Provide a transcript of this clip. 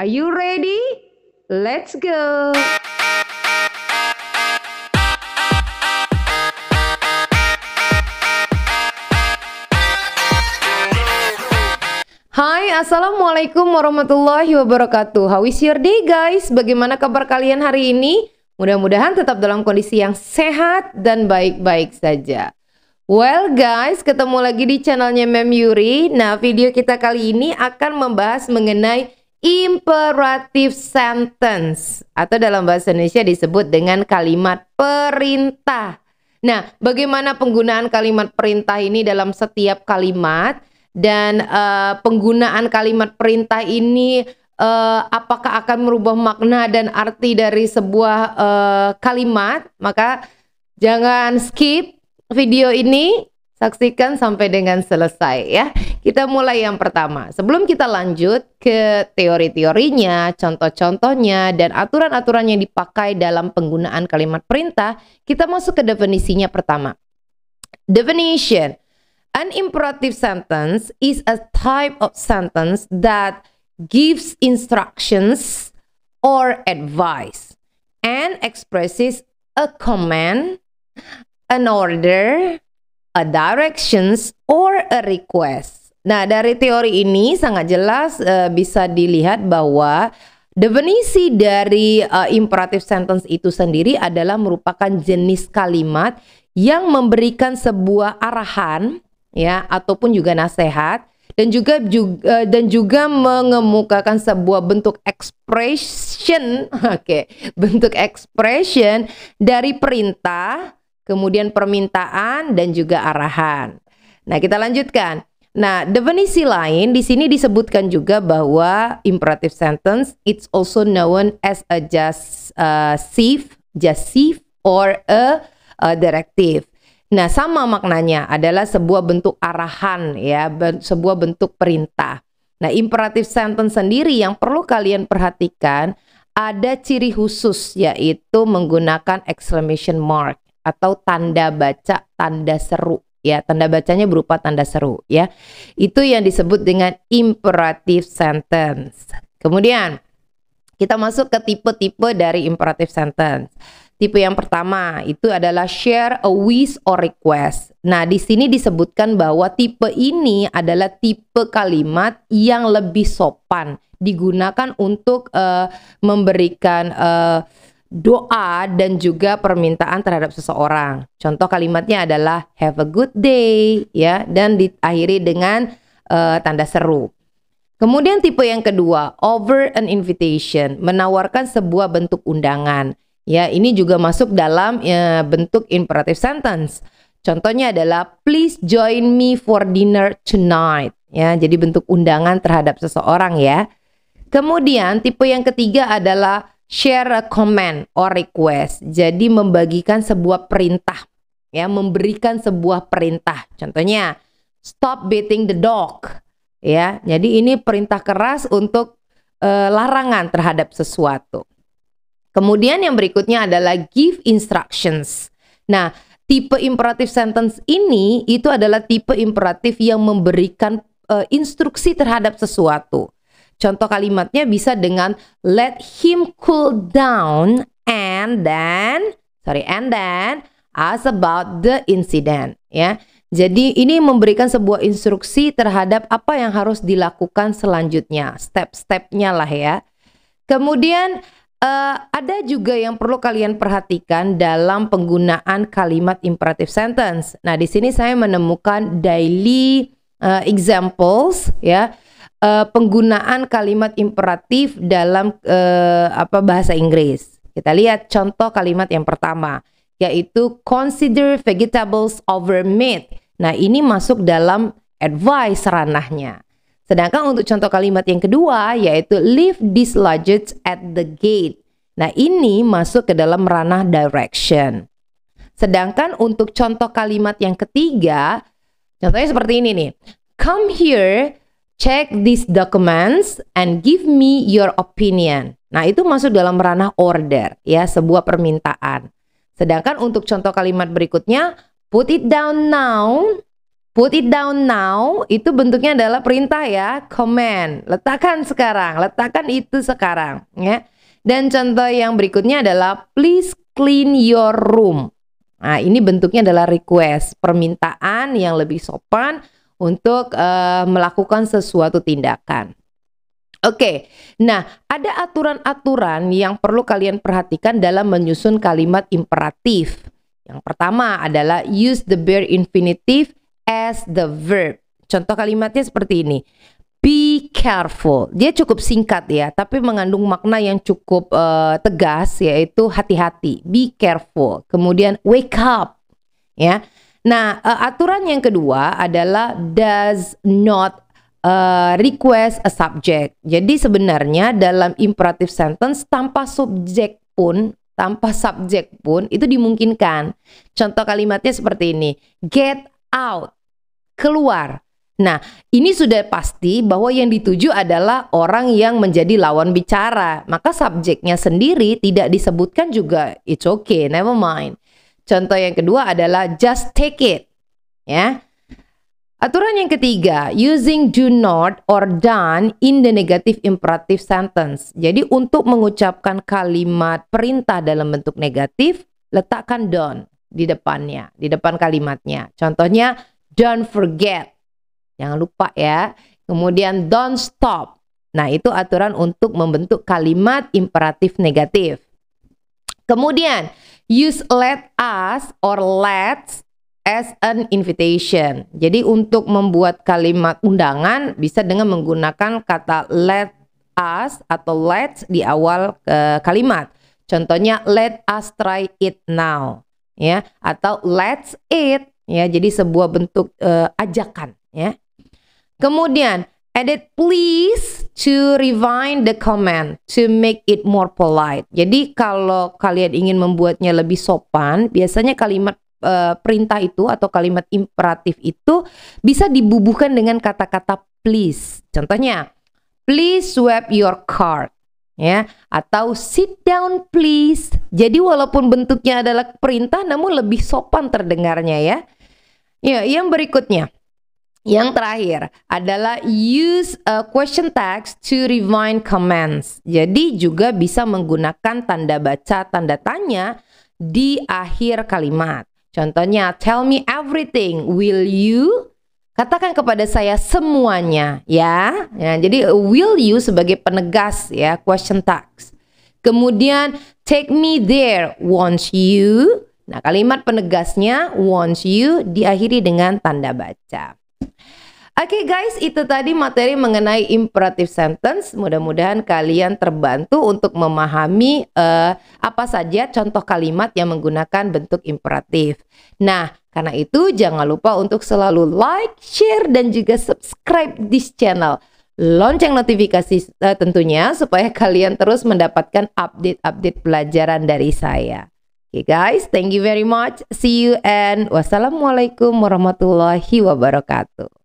Are you ready? Let's go! Hai, Assalamualaikum warahmatullahi wabarakatuh How is your day guys? Bagaimana kabar kalian hari ini? Mudah-mudahan tetap dalam kondisi yang sehat dan baik-baik saja Well guys, ketemu lagi di channelnya Mem Yuri Nah, video kita kali ini akan membahas mengenai imperative sentence atau dalam bahasa Indonesia disebut dengan kalimat perintah. Nah, bagaimana penggunaan kalimat perintah ini dalam setiap kalimat dan uh, penggunaan kalimat perintah ini uh, apakah akan merubah makna dan arti dari sebuah uh, kalimat? Maka jangan skip video ini Saksikan sampai dengan selesai ya. Kita mulai yang pertama. Sebelum kita lanjut ke teori-teorinya, contoh-contohnya, dan aturan-aturan yang dipakai dalam penggunaan kalimat perintah, kita masuk ke definisinya pertama. Definition. An imperative sentence is a type of sentence that gives instructions or advice and expresses a command, an order, a directions or a request. Nah, dari teori ini sangat jelas uh, bisa dilihat bahwa definisi dari uh, imperative sentence itu sendiri adalah merupakan jenis kalimat yang memberikan sebuah arahan ya ataupun juga nasihat dan juga, juga eh, dan juga mengemukakan sebuah bentuk expression oke okay, bentuk expression dari perintah kemudian permintaan dan juga arahan. Nah, kita lanjutkan. Nah, definisi lain di sini disebutkan juga bahwa imperative sentence it's also known as a just uh, justive or a, a directive. Nah, sama maknanya adalah sebuah bentuk arahan ya, sebuah bentuk perintah. Nah, imperative sentence sendiri yang perlu kalian perhatikan ada ciri khusus yaitu menggunakan exclamation mark atau tanda baca tanda seru ya tanda bacanya berupa tanda seru ya itu yang disebut dengan imperative sentence kemudian kita masuk ke tipe-tipe dari imperative sentence tipe yang pertama itu adalah share a wish or request nah di sini disebutkan bahwa tipe ini adalah tipe kalimat yang lebih sopan digunakan untuk uh, memberikan uh, doa dan juga permintaan terhadap seseorang. Contoh kalimatnya adalah have a good day ya dan diakhiri dengan uh, tanda seru. Kemudian tipe yang kedua, over an invitation, menawarkan sebuah bentuk undangan. Ya, ini juga masuk dalam ya, bentuk imperative sentence. Contohnya adalah please join me for dinner tonight. Ya, jadi bentuk undangan terhadap seseorang ya. Kemudian tipe yang ketiga adalah share a comment or request. Jadi membagikan sebuah perintah ya, memberikan sebuah perintah. Contohnya stop beating the dog ya. Jadi ini perintah keras untuk uh, larangan terhadap sesuatu. Kemudian yang berikutnya adalah give instructions. Nah, tipe imperative sentence ini itu adalah tipe imperatif yang memberikan uh, instruksi terhadap sesuatu. Contoh kalimatnya bisa dengan let him cool down and then sorry and then ask about the incident ya. Jadi ini memberikan sebuah instruksi terhadap apa yang harus dilakukan selanjutnya, step-stepnya lah ya. Kemudian uh, ada juga yang perlu kalian perhatikan dalam penggunaan kalimat imperative sentence. Nah, di sini saya menemukan daily uh, examples ya uh, penggunaan kalimat imperatif dalam uh, apa bahasa Inggris. Kita lihat contoh kalimat yang pertama yaitu consider vegetables over meat. Nah, ini masuk dalam advice ranahnya. Sedangkan untuk contoh kalimat yang kedua yaitu leave these luggage at the gate. Nah, ini masuk ke dalam ranah direction. Sedangkan untuk contoh kalimat yang ketiga, contohnya seperti ini nih. Come here Check these documents and give me your opinion. Nah, itu masuk dalam ranah order, ya, sebuah permintaan. Sedangkan untuk contoh kalimat berikutnya, put it down now. Put it down now itu bentuknya adalah perintah ya, command. Letakkan sekarang, letakkan itu sekarang, ya. Dan contoh yang berikutnya adalah please clean your room. Nah, ini bentuknya adalah request, permintaan yang lebih sopan untuk uh, melakukan sesuatu tindakan. Oke, okay. nah ada aturan-aturan yang perlu kalian perhatikan dalam menyusun kalimat imperatif. Yang pertama adalah use the bare infinitive as the verb. Contoh kalimatnya seperti ini. Be careful. Dia cukup singkat ya, tapi mengandung makna yang cukup uh, tegas yaitu hati-hati. Be careful. Kemudian wake up. Ya, Nah, uh, aturan yang kedua adalah does not uh, request a subject. Jadi sebenarnya dalam imperative sentence tanpa subjek pun, tanpa subjek pun itu dimungkinkan. Contoh kalimatnya seperti ini, get out, keluar. Nah, ini sudah pasti bahwa yang dituju adalah orang yang menjadi lawan bicara. Maka subjeknya sendiri tidak disebutkan juga it's okay, never mind. Contoh yang kedua adalah just take it. Ya. Aturan yang ketiga, using do not or done in the negative imperative sentence. Jadi untuk mengucapkan kalimat perintah dalam bentuk negatif, letakkan done di depannya, di depan kalimatnya. Contohnya, don't forget. Jangan lupa ya. Kemudian don't stop. Nah, itu aturan untuk membentuk kalimat imperatif negatif. Kemudian, use let us or let's as an invitation. Jadi untuk membuat kalimat undangan bisa dengan menggunakan kata let us atau let's di awal uh, kalimat. Contohnya let us try it now ya atau let's eat ya jadi sebuah bentuk uh, ajakan ya. Kemudian edit please to rewind the comment to make it more polite. Jadi kalau kalian ingin membuatnya lebih sopan, biasanya kalimat uh, perintah itu atau kalimat imperatif itu bisa dibubuhkan dengan kata-kata please. Contohnya, please swap your card ya atau sit down please. Jadi walaupun bentuknya adalah perintah namun lebih sopan terdengarnya ya. Ya, yang berikutnya. Yang terakhir adalah use a question text to rewind comments. Jadi juga bisa menggunakan tanda baca tanda tanya di akhir kalimat. Contohnya tell me everything, will you? Katakan kepada saya semuanya, ya. ya jadi will you sebagai penegas ya question text. Kemudian take me there, won't you? Nah, kalimat penegasnya won't you diakhiri dengan tanda baca. Oke okay guys, itu tadi materi mengenai imperative sentence. Mudah-mudahan kalian terbantu untuk memahami uh, apa saja contoh kalimat yang menggunakan bentuk imperatif. Nah, karena itu jangan lupa untuk selalu like, share, dan juga subscribe this channel. Lonceng notifikasi uh, tentunya supaya kalian terus mendapatkan update-update pelajaran dari saya. Okay guys, thank you very much. See you and wassalamualaikum warahmatullahi wabarakatuh.